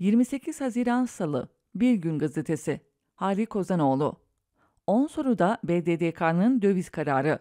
28 Haziran Salı Bir Gün Gazetesi Hali Kozanoğlu 10 soruda BDDK'nın döviz kararı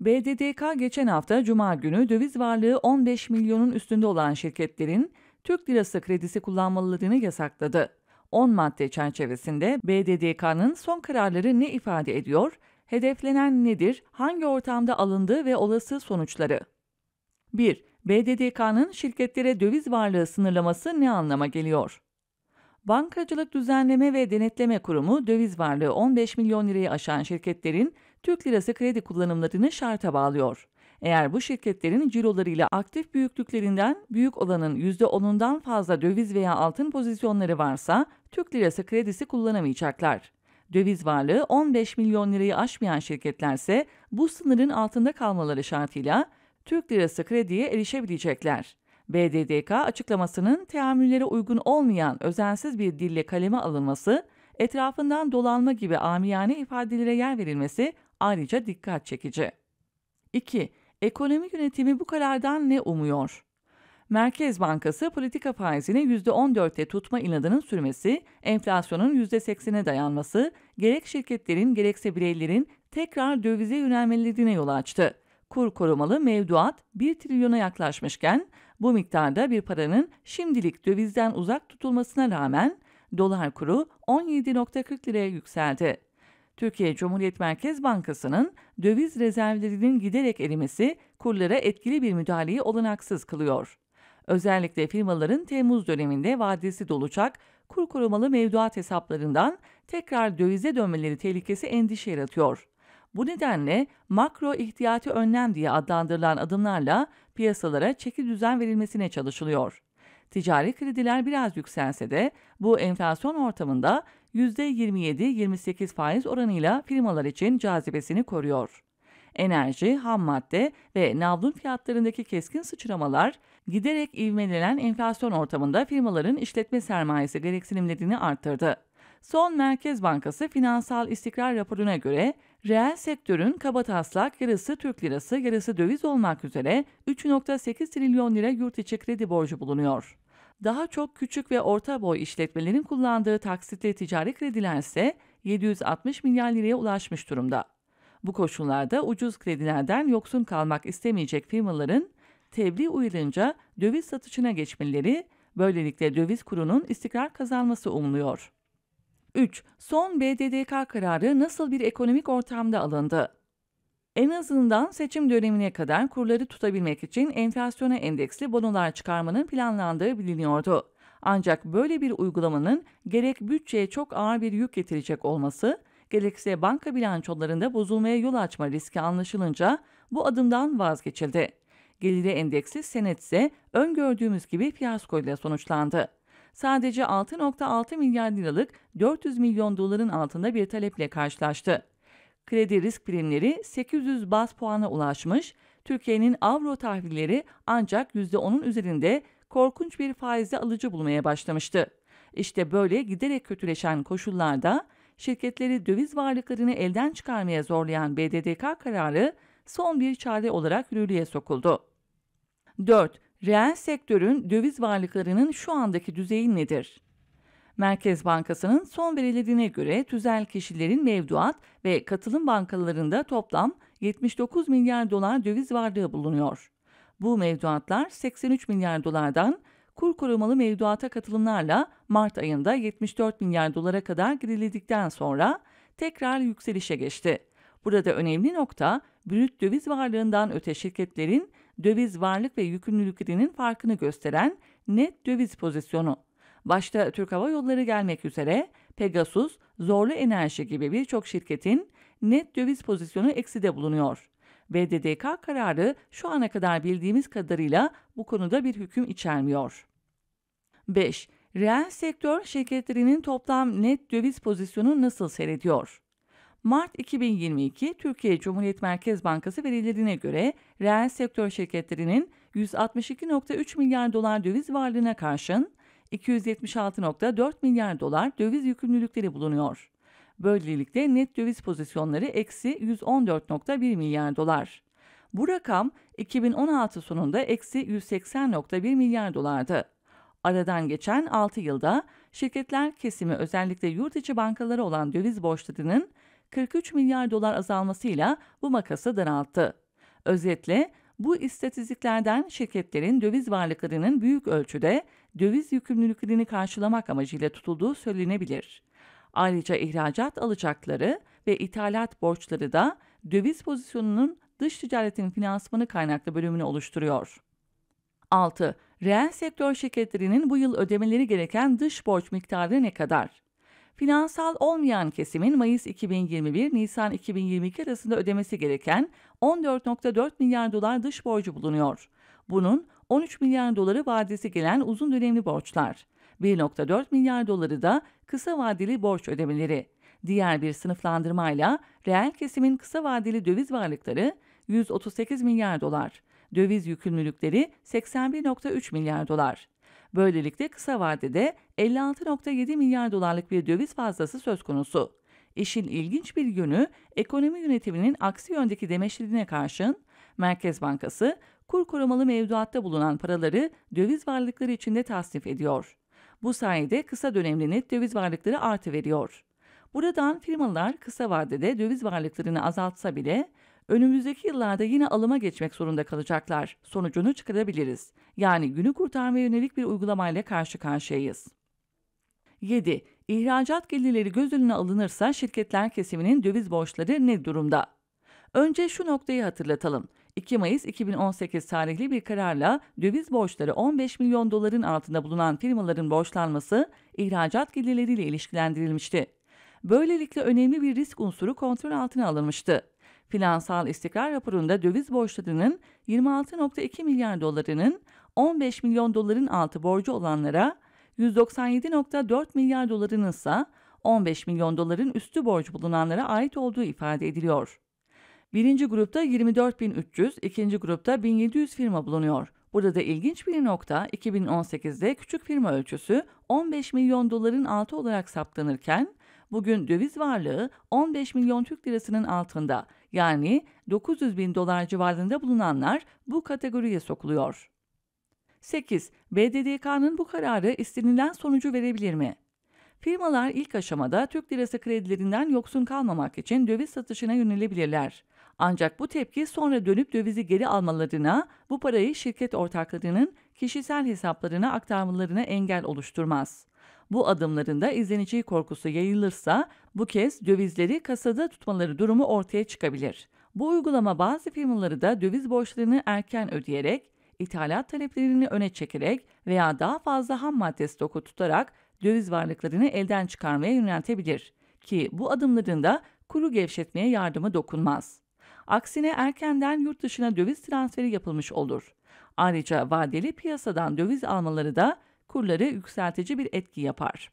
BDDK geçen hafta Cuma günü döviz varlığı 15 milyonun üstünde olan şirketlerin Türk lirası kredisi kullanmalarını yasakladı. 10 madde çerçevesinde BDDK'nın son kararları ne ifade ediyor, hedeflenen nedir, hangi ortamda alındı ve olası sonuçları? 1. BDDK'nın şirketlere döviz varlığı sınırlaması ne anlama geliyor? Bankacılık Düzenleme ve Denetleme Kurumu döviz varlığı 15 milyon lirayı aşan şirketlerin Türk lirası kredi kullanımlarını şarta bağlıyor. Eğer bu şirketlerin cirolarıyla aktif büyüklüklerinden büyük olanın %10'undan fazla döviz veya altın pozisyonları varsa Türk lirası kredisi kullanamayacaklar. Döviz varlığı 15 milyon lirayı aşmayan şirketlerse bu sınırın altında kalmaları şartıyla Türk lirası krediye erişebilecekler. BDDK açıklamasının teamüllere uygun olmayan özensiz bir dille kaleme alınması, etrafından dolanma gibi amiyane ifadelere yer verilmesi ayrıca dikkat çekici. 2. Ekonomi yönetimi bu karardan ne umuyor? Merkez Bankası politika faizini %14'te tutma inadının sürmesi, enflasyonun %80'e dayanması, gerek şirketlerin gerekse bireylerin tekrar dövize yönelmelerine yol açtı kur korumalı mevduat 1 trilyona yaklaşmışken bu miktarda bir paranın şimdilik dövizden uzak tutulmasına rağmen dolar kuru 17.40 liraya yükseldi. Türkiye Cumhuriyet Merkez Bankası'nın döviz rezervlerinin giderek erimesi kurlara etkili bir müdahaleyi olanaksız kılıyor. Özellikle firmaların Temmuz döneminde vadesi dolacak kur korumalı mevduat hesaplarından tekrar dövize dönmeleri tehlikesi endişe yaratıyor. Bu nedenle makro ihtiyati önlem diye adlandırılan adımlarla piyasalara çeki düzen verilmesine çalışılıyor. Ticari krediler biraz yükselse de bu enflasyon ortamında %27-28 faiz oranıyla firmalar için cazibesini koruyor. Enerji, ham madde ve navlun fiyatlarındaki keskin sıçramalar giderek ivmelenen enflasyon ortamında firmaların işletme sermayesi gereksinimlerini arttırdı. Son Merkez Bankası Finansal İstikrar raporuna göre reel sektörün kaba taslak yarısı Türk lirası yarısı döviz olmak üzere 3.8 trilyon lira yurt içi kredi borcu bulunuyor. Daha çok küçük ve orta boy işletmelerin kullandığı taksitli ticari krediler ise 760 milyar liraya ulaşmış durumda. Bu koşullarda ucuz kredilerden yoksun kalmak istemeyecek firmaların tebliğ uyarınca döviz satışına geçmeleri, böylelikle döviz kurunun istikrar kazanması umuluyor. 3. Son BDDK kararı nasıl bir ekonomik ortamda alındı? En azından seçim dönemine kadar kurları tutabilmek için enflasyona endeksli bonolar çıkarmanın planlandığı biliniyordu. Ancak böyle bir uygulamanın gerek bütçeye çok ağır bir yük getirecek olması, gerekse banka bilançolarında bozulmaya yol açma riski anlaşılınca bu adımdan vazgeçildi. Geliri endeksli senet ise öngördüğümüz gibi fiyaskoyla sonuçlandı sadece 6.6 milyar liralık 400 milyon doların altında bir taleple karşılaştı. Kredi risk primleri 800 bas puana ulaşmış, Türkiye'nin avro tahvilleri ancak %10'un üzerinde korkunç bir faizle alıcı bulmaya başlamıştı. İşte böyle giderek kötüleşen koşullarda şirketleri döviz varlıklarını elden çıkarmaya zorlayan BDDK kararı son bir çare olarak yürürlüğe sokuldu. 4 reel sektörün döviz varlıklarının şu andaki düzeyi nedir? Merkez Bankası'nın son verilediğine göre tüzel kişilerin mevduat ve katılım bankalarında toplam 79 milyar dolar döviz varlığı bulunuyor. Bu mevduatlar 83 milyar dolardan kur korumalı mevduata katılımlarla Mart ayında 74 milyar dolara kadar girildikten sonra tekrar yükselişe geçti. Burada önemli nokta brüt döviz varlığından öte şirketlerin döviz varlık ve yükümlülüklerinin farkını gösteren net döviz pozisyonu. Başta Türk Hava Yolları gelmek üzere Pegasus, Zorlu Enerji gibi birçok şirketin net döviz pozisyonu ekside bulunuyor. BDDK kararı şu ana kadar bildiğimiz kadarıyla bu konuda bir hüküm içermiyor. 5. Reel sektör şirketlerinin toplam net döviz pozisyonu nasıl seyrediyor? Mart 2022 Türkiye Cumhuriyet Merkez Bankası verilerine göre reel sektör şirketlerinin 162.3 milyar dolar döviz varlığına karşın 276.4 milyar dolar döviz yükümlülükleri bulunuyor. Böylelikle net döviz pozisyonları eksi 114.1 milyar dolar. Bu rakam 2016 sonunda eksi 180.1 milyar dolardı. Aradan geçen 6 yılda şirketler kesimi özellikle yurt içi bankaları olan döviz borçlarının 43 milyar dolar azalmasıyla bu makası daralttı. Özetle bu istatistiklerden şirketlerin döviz varlıklarının büyük ölçüde döviz yükümlülüklerini karşılamak amacıyla tutulduğu söylenebilir. Ayrıca ihracat alacakları ve ithalat borçları da döviz pozisyonunun dış ticaretin finansmanı kaynaklı bölümünü oluşturuyor. 6. Reel sektör şirketlerinin bu yıl ödemeleri gereken dış borç miktarı ne kadar? finansal olmayan kesimin Mayıs 2021-Nisan 2022 arasında ödemesi gereken 14.4 milyar dolar dış borcu bulunuyor. Bunun 13 milyar doları vadesi gelen uzun dönemli borçlar, 1.4 milyar doları da kısa vadeli borç ödemeleri. Diğer bir sınıflandırmayla reel kesimin kısa vadeli döviz varlıkları 138 milyar dolar, döviz yükümlülükleri 81.3 milyar dolar. Böylelikle kısa vadede 56.7 milyar dolarlık bir döviz fazlası söz konusu. İşin ilginç bir yönü ekonomi yönetiminin aksi yöndeki demeçliliğine karşın Merkez Bankası kur korumalı mevduatta bulunan paraları döviz varlıkları içinde tasnif ediyor. Bu sayede kısa dönemli net döviz varlıkları artı veriyor. Buradan firmalar kısa vadede döviz varlıklarını azaltsa bile önümüzdeki yıllarda yine alıma geçmek zorunda kalacaklar sonucunu çıkarabiliriz. Yani günü kurtarmaya yönelik bir uygulamayla karşı karşıyayız. 7. İhracat gelirleri göz önüne alınırsa şirketler kesiminin döviz borçları ne durumda? Önce şu noktayı hatırlatalım. 2 Mayıs 2018 tarihli bir kararla döviz borçları 15 milyon doların altında bulunan firmaların borçlanması ihracat gelirleriyle ilişkilendirilmişti. Böylelikle önemli bir risk unsuru kontrol altına alınmıştı. Finansal istikrar raporunda döviz borçlarının 26.2 milyar dolarının 15 milyon doların altı borcu olanlara 197.4 milyar dolarının ise 15 milyon doların üstü borç bulunanlara ait olduğu ifade ediliyor. Birinci grupta 24.300, ikinci grupta 1700 firma bulunuyor. Burada da ilginç bir nokta 2018'de küçük firma ölçüsü 15 milyon doların altı olarak saptanırken Bugün döviz varlığı 15 milyon Türk lirasının altında yani 900 bin dolar civarında bulunanlar bu kategoriye sokuluyor. 8. BDDK'nın bu kararı istenilen sonucu verebilir mi? Firmalar ilk aşamada Türk lirası kredilerinden yoksun kalmamak için döviz satışına yönelebilirler. Ancak bu tepki sonra dönüp dövizi geri almalarına, bu parayı şirket ortaklarının kişisel hesaplarına aktarmalarına engel oluşturmaz. Bu adımlarında izlenici korkusu yayılırsa bu kez dövizleri kasada tutmaları durumu ortaya çıkabilir. Bu uygulama bazı firmaları da döviz borçlarını erken ödeyerek, ithalat taleplerini öne çekerek veya daha fazla ham madde stoku tutarak döviz varlıklarını elden çıkarmaya yöneltebilir ki bu adımlarında kuru gevşetmeye yardımı dokunmaz. Aksine erkenden yurt dışına döviz transferi yapılmış olur. Ayrıca vadeli piyasadan döviz almaları da kurları yükseltici bir etki yapar.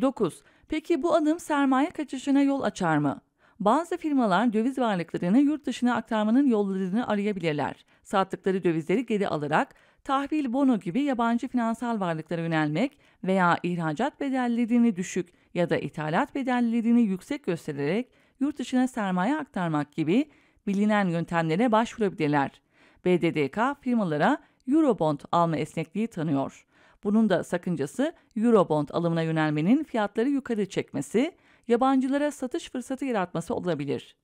9. Peki bu adım sermaye kaçışına yol açar mı? Bazı firmalar döviz varlıklarını yurt dışına aktarmanın yollarını arayabilirler. Sattıkları dövizleri geri alarak tahvil bono gibi yabancı finansal varlıklara yönelmek veya ihracat bedellerini düşük ya da ithalat bedellerini yüksek göstererek yurt dışına sermaye aktarmak gibi bilinen yöntemlere başvurabilirler. BDDK firmalara Eurobond alma esnekliği tanıyor. Bunun da sakıncası Eurobond alımına yönelmenin fiyatları yukarı çekmesi, yabancılara satış fırsatı yaratması olabilir.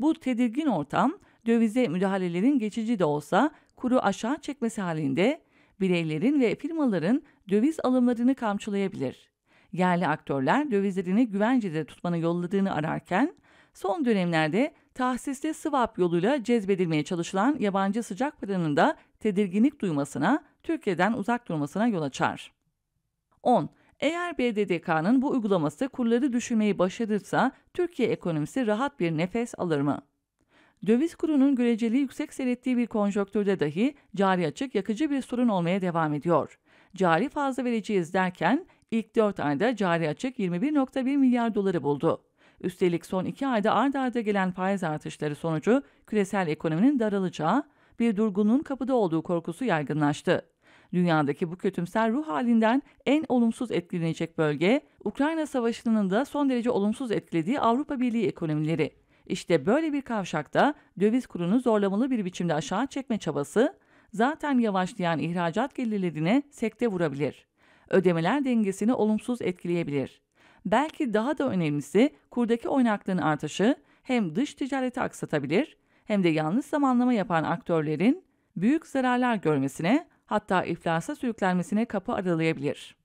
Bu tedirgin ortam dövize müdahalelerin geçici de olsa kuru aşağı çekmesi halinde bireylerin ve firmaların döviz alımlarını kamçılayabilir. Yerli aktörler dövizlerini güvencede tutmanın yolladığını ararken son dönemlerde tahsisli swap yoluyla cezbedilmeye çalışılan yabancı sıcak paranın da tedirginlik duymasına Türkiye'den uzak durmasına yol açar. 10. Eğer BDDK'nın bu uygulaması kurları düşürmeyi başarırsa Türkiye ekonomisi rahat bir nefes alır mı? Döviz kurunun göreceli yüksek seyrettiği bir konjonktürde dahi cari açık yakıcı bir sorun olmaya devam ediyor. Cari fazla vereceğiz derken ilk 4 ayda cari açık 21.1 milyar doları buldu. Üstelik son 2 ayda ardarda arda gelen faiz artışları sonucu küresel ekonominin daralacağı, bir durgunluğun kapıda olduğu korkusu yaygınlaştı. Dünyadaki bu kötümser ruh halinden en olumsuz etkilenecek bölge, Ukrayna Savaşı'nın da son derece olumsuz etkilediği Avrupa Birliği ekonomileri. İşte böyle bir kavşakta döviz kurunu zorlamalı bir biçimde aşağı çekme çabası, zaten yavaşlayan ihracat gelirlerine sekte vurabilir. Ödemeler dengesini olumsuz etkileyebilir. Belki daha da önemlisi kurdaki oynaklığın artışı hem dış ticareti aksatabilir hem de yanlış zamanlama yapan aktörlerin büyük zararlar görmesine hatta iflasa sürüklenmesine kapı aralayabilir.